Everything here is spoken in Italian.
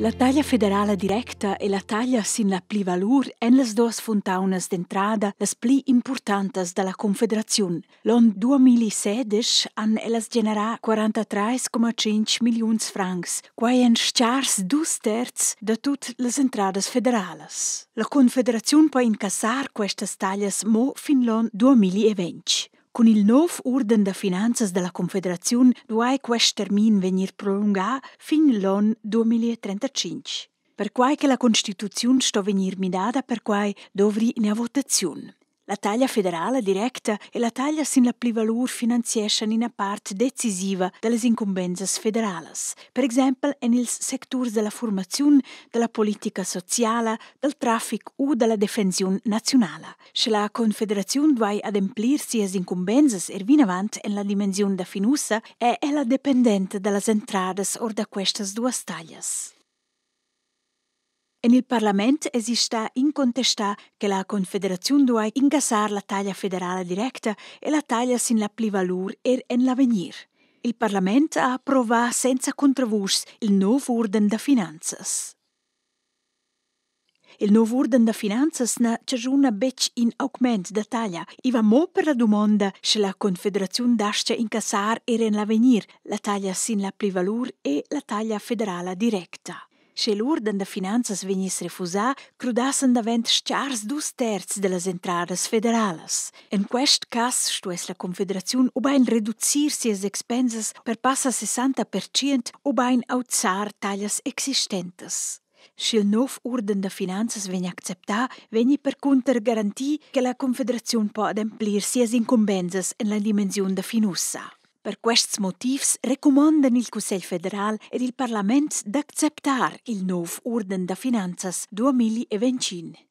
La taglia federale directa e la taglia sin la pli valur en las duas fontaunas d'entrada las pli importantas da la Confederazion. L'on 2016 han elas generà 43,5 milions francs, quai en sciars dus terz da tut las entradas federalas. La Confederazion può incassar queste taglias mo fin l'on 2020. Con il nuovo ordine da finanze della Confederazione, duai quest termin vegnir prolungà fin l'on 2035. Per quai che la Costituzione sto venir midada per quai dovri ina votazione. La taglia federale diretta e la taglia sin la pli valur finanziescia in una parte decisiva delle incumbenze federali, per esempio nel settore della formazione, della politica sociale, del traffico o della difensione nazionale. Se la Confederazione vai ad emplirsi le incumbenze e er vin avanti nella dimensione da finussa, è la dipendente dalle entrate o da queste due taglie. En il Parlament esista incontestar che la Confederazione duei ingassar la taglia federale diretta e la taglia sin la plivalur er en l'avenir. Il Parlament ha approvat senza controvurs il nuovo orden da finanzas. Il nou orden da finanzas na ciasuna bec in augment da taglia. I va mo per la domanda se la Confederazione dasce incassar er en l'avenir la taglia sin la plivalur e la taglia federale diretta. Sch'el ur da finanzas vegnis refusà, crudassen davent sciars dus terz de las entradas federale. În quest cas stuess la Confederaziun obain reducir sies expenses per passa 60% obain auzar taglias existentes. Sch'il nov urden da finanzas veni accepta, veni per cunter garanti că la poate împlir si sies incumbenzas în la dimensiun de finussa. Per questi motivi raccomandano il Consiglio federale ed il Parlamento d'accettare il nuovo ordine da finanzas 2025.